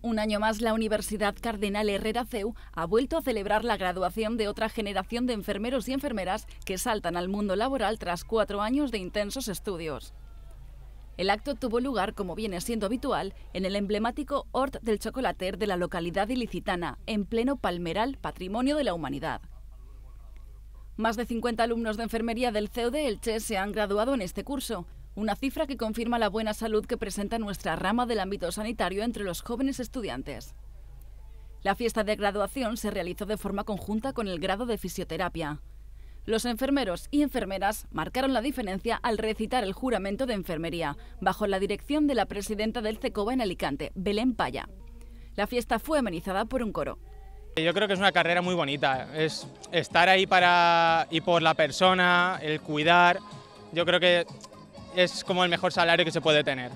Un año más, la Universidad Cardenal Herrera CEU ha vuelto a celebrar la graduación de otra generación de enfermeros y enfermeras que saltan al mundo laboral tras cuatro años de intensos estudios. El acto tuvo lugar, como viene siendo habitual, en el emblemático Hort del Chocolater de la localidad ilicitana, en pleno Palmeral, Patrimonio de la Humanidad. Más de 50 alumnos de enfermería del CEU de Elche se han graduado en este curso, una cifra que confirma la buena salud que presenta nuestra rama del ámbito sanitario entre los jóvenes estudiantes. La fiesta de graduación se realizó de forma conjunta con el grado de fisioterapia. Los enfermeros y enfermeras marcaron la diferencia al recitar el juramento de enfermería, bajo la dirección de la presidenta del CECOBA en Alicante, Belén Paya. La fiesta fue amenizada por un coro. Yo creo que es una carrera muy bonita, es estar ahí para y por la persona, el cuidar. Yo creo que es como el mejor salario que se puede tener.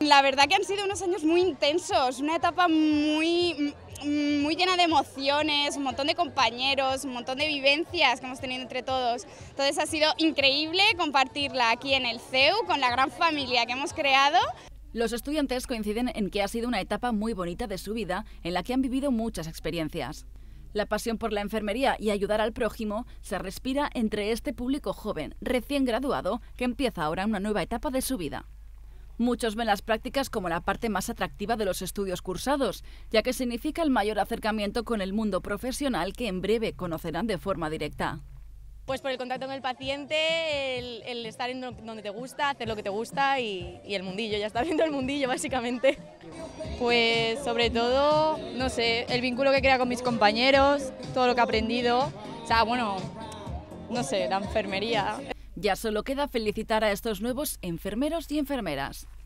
La verdad que han sido unos años muy intensos, una etapa muy, mm, muy llena de emociones, un montón de compañeros, un montón de vivencias que hemos tenido entre todos. Entonces ha sido increíble compartirla aquí en el CEU con la gran familia que hemos creado. Los estudiantes coinciden en que ha sido una etapa muy bonita de su vida en la que han vivido muchas experiencias. La pasión por la enfermería y ayudar al prójimo se respira entre este público joven, recién graduado, que empieza ahora una nueva etapa de su vida. Muchos ven las prácticas como la parte más atractiva de los estudios cursados, ya que significa el mayor acercamiento con el mundo profesional que en breve conocerán de forma directa. Pues por el contacto con el paciente, el, estar en donde te gusta, hacer lo que te gusta y, el mundillo, ya está viendo el mundillo básicamente. Pues sobre todo, no sé, el vínculo que crea con mis compañeros, todo lo que he aprendido, o sea, bueno, no sé, la enfermería. Ya solo queda felicitar a estos nuevos enfermeros y enfermeras.